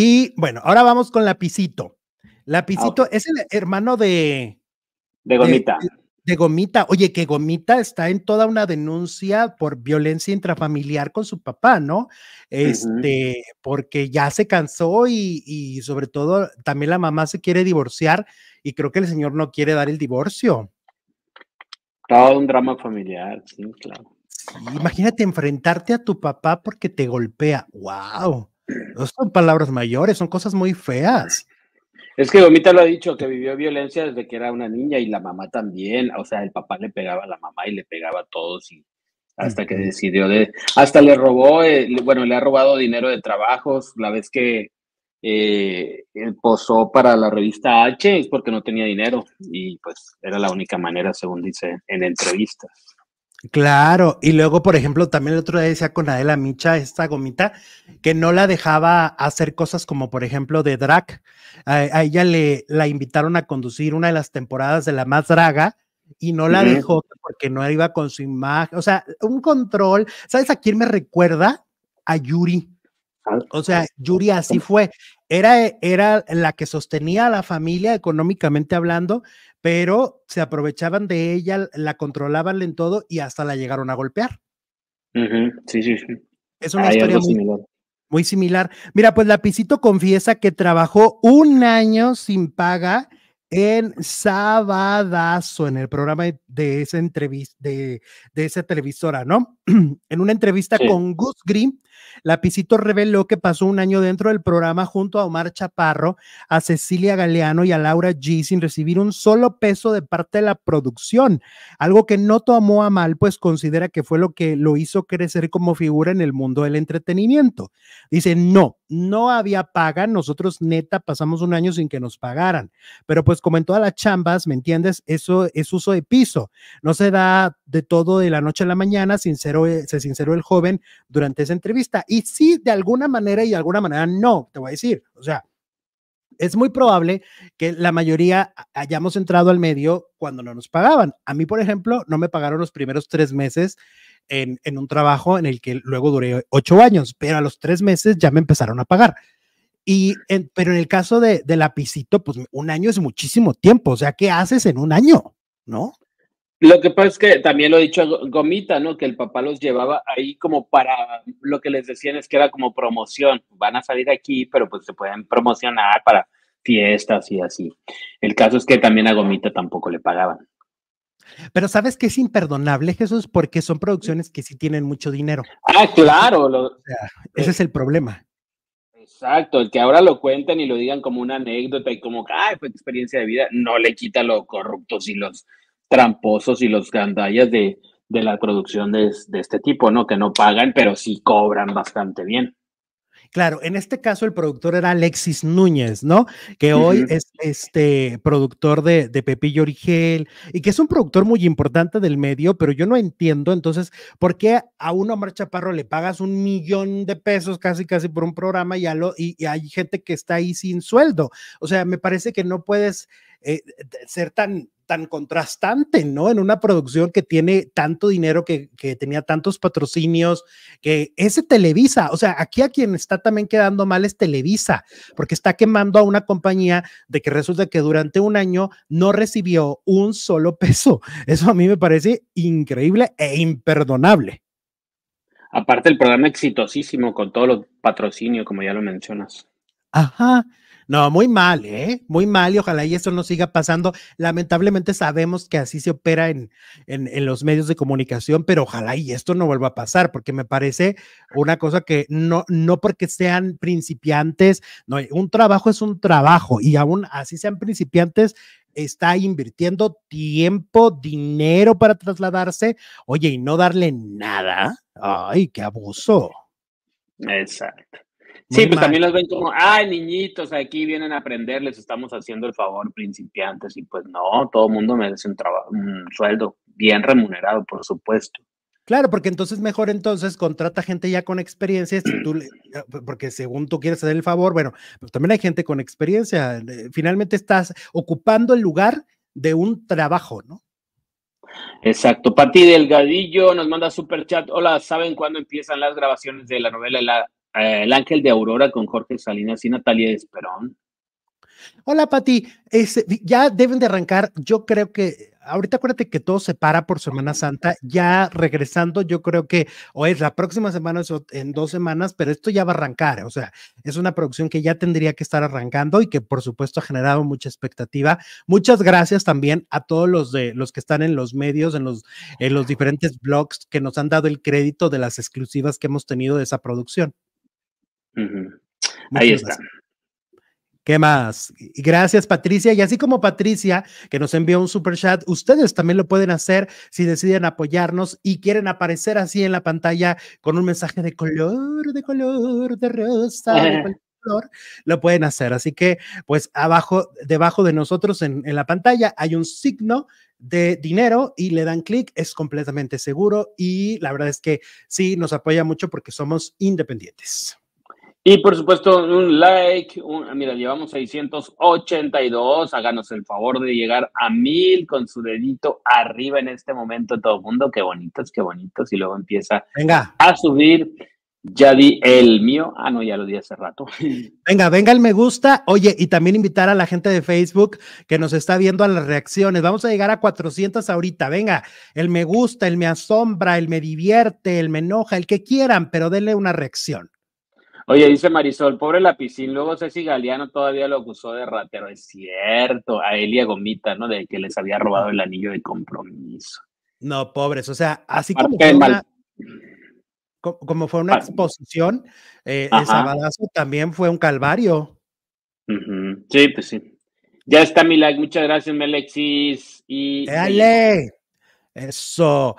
Y bueno, ahora vamos con Lapicito. Lapicito es el hermano de. De Gomita. De, Gomita. Oye, que Gomita está en toda una denuncia por violencia intrafamiliar con su papá, ¿no? Este, porque ya se cansó y, sobre todo también la mamá se quiere divorciar y creo que el señor no quiere dar el divorcio. Todo un drama familiar, sí, claro. imagínate enfrentarte a tu papá porque te golpea. ¡Wow! No son palabras mayores, son cosas muy feas. Es que Gomita lo ha dicho, que vivió violencia desde que era una niña y la mamá también. O sea, el papá le pegaba a la mamá y le pegaba a todos y hasta que decidió de... Hasta le robó, eh, bueno, le ha robado dinero de trabajos la vez que eh, posó para la revista H es porque no tenía dinero y pues era la única manera, según dice en entrevistas. Claro, y luego, por ejemplo, también el otro día decía con Adela Micha, esta gomita, que no la dejaba hacer cosas como, por ejemplo, de drag. A, ella le la invitaron a conducir una de las temporadas de La Más Draga y no la dejó porque no iba con su imagen. O sea, un control. ¿Sabes a quién me recuerda? A Yuri o sea, Yuri así fue. Era, eh, era la que sostenía a la familia económicamente hablando, pero se aprovechaban de ella, la controlaban en todo y hasta la llegaron a golpear. Sí, sí, sí. Es una historia muy similar. Mira, pues Lapisito confiesa que trabajó un año sin paga en Sabadazo, en el programa de esa entrevista, de, esa televisora, ¿no? en una entrevista con Gus Grimm Lapicito reveló que pasó un año dentro del programa junto a Omar Chaparro, a Cecilia Galeano y a Laura G sin recibir un solo peso de parte de la producción, algo que no tomó a mal, pues considera que fue lo que lo hizo crecer como figura en el mundo del entretenimiento. Dice, no, no había paga, nosotros neta pasamos un año sin que nos pagaran, pero pues como en todas las chambas, ¿me entiendes? Eso es uso de piso, no se da de todo de la noche a la mañana, sincero, eh, se sinceró el joven durante esa entrevista. Y sí, de alguna manera y de alguna manera no, te voy a decir. O sea, es muy probable que la mayoría hayamos entrado al medio cuando no nos pagaban. A mí, por ejemplo, no me pagaron los primeros tres meses en, un trabajo en el que luego duré ocho años, pero a los tres meses ya me empezaron a pagar. Y pero en el caso de, de Lapicito, pues un año es muchísimo tiempo. O sea, ¿qué haces en un año? ¿No? Lo que pasa es que también lo he dicho a Gomita, ¿no? Que el papá los llevaba ahí como para lo que les decían es que era como promoción. Van a salir aquí, pero pues se pueden promocionar para fiestas y así. El caso es que también a Gomita tampoco le pagaban. Pero sabes que es imperdonable, Jesús, porque son producciones que sí tienen mucho dinero. Ah, claro. ese es el problema. Exacto, el que ahora lo cuenten y lo digan como una anécdota y como, ay, fue experiencia de vida, no le quita lo corruptos y los tramposos y los gandallas de, de la producción de, este tipo, ¿no? Que no pagan, pero sí cobran bastante bien. Claro, en este caso el productor era Alexis Núñez, ¿no? Que hoy es este productor de, de, Pepillo Origel y que es un productor muy importante del medio, pero yo no entiendo entonces por qué a uno Omar Chaparro le pagas un millón de pesos casi casi por un programa y, y hay gente que está ahí sin sueldo. O sea, me parece que no puedes eh, ser tan, tan contrastante, ¿no? En una producción que tiene tanto dinero, que, que, tenía tantos patrocinios, que ese Televisa, o sea, aquí a quien está también quedando mal es Televisa, porque está quemando a una compañía de que resulta que durante un año no recibió un solo peso. Eso a mí me parece increíble e imperdonable. Aparte el programa exitosísimo con todos los patrocinios, como ya lo mencionas. Ajá. No, muy mal, ¿eh? Muy mal y ojalá y esto no siga pasando. Lamentablemente sabemos que así se opera en, en, los medios de comunicación, pero ojalá y esto no vuelva a pasar, porque me parece una cosa que no, no porque sean principiantes, no, un trabajo es un trabajo y aún así sean principiantes, está invirtiendo tiempo, dinero para trasladarse, oye, y no darle nada. Ay, qué abuso. Exacto sí, pues también los ven como, ay, niñitos, aquí vienen a aprender, les estamos haciendo el favor, principiantes, y pues no, todo el mundo merece un, trabajo, un sueldo bien remunerado, por supuesto. Claro, porque entonces mejor entonces contrata gente ya con experiencia, porque según tú quieres hacer el favor, bueno, pues, también hay gente con experiencia, finalmente estás ocupando el lugar de un trabajo, ¿no? Exacto. Pati Delgadillo nos manda super chat. Hola, ¿saben cuándo empiezan las grabaciones de la novela La eh, el Ángel de Aurora con Jorge Salinas y Natalia Esperón. Hola, Pati. Este, ya deben de arrancar. Yo creo que ahorita acuérdate que todo se para por Semana Santa. Ya regresando, yo creo que o es la próxima semana o en dos semanas, pero esto ya va a arrancar. O sea, es una producción que ya tendría que estar arrancando y que por supuesto ha generado mucha expectativa. Muchas gracias también a todos los de los que están en los medios, en los, en los diferentes blogs que nos han dado el crédito de las exclusivas que hemos tenido de esa producción. Ahí está. ¿Qué más? Gracias, Patricia. Y así como Patricia, que nos envió un super chat, ustedes también lo pueden hacer si deciden apoyarnos y quieren aparecer así en la pantalla con un mensaje de color, de color, de rosa, color, lo pueden hacer. Así que, pues, abajo, debajo de nosotros en, en la pantalla hay un signo de dinero y le dan clic, es completamente seguro y la verdad es que sí, nos apoya mucho porque somos independientes. Y por supuesto, un like. Ah, mira, llevamos 682. Háganos el favor de llegar a mil con su dedito arriba en este momento. Todo el mundo, qué bonitos, qué bonitos. Y luego empieza venga. a subir. Ya di el mío. Ah, no, ya lo di hace rato. Venga, venga el me gusta. Oye, y también invitar a la gente de Facebook que nos está viendo a las reacciones. Vamos a llegar a 400 ahorita. Venga, el me gusta, el me asombra, el me divierte, el me enoja, el que quieran, pero denle una reacción. Oye, dice Marisol, pobre Lapicín, luego Ceci Galeano todavía lo acusó de ratero. Es cierto, a Elia Gomita, ¿no? De que les había robado el anillo de compromiso. No, pobres, o sea, así como fue, una, como fue una exposición, eh, el sabadazo también fue un calvario. Sí, pues sí. Ya está mi like, muchas gracias, Melexis. Y, ¡Dale! Eso.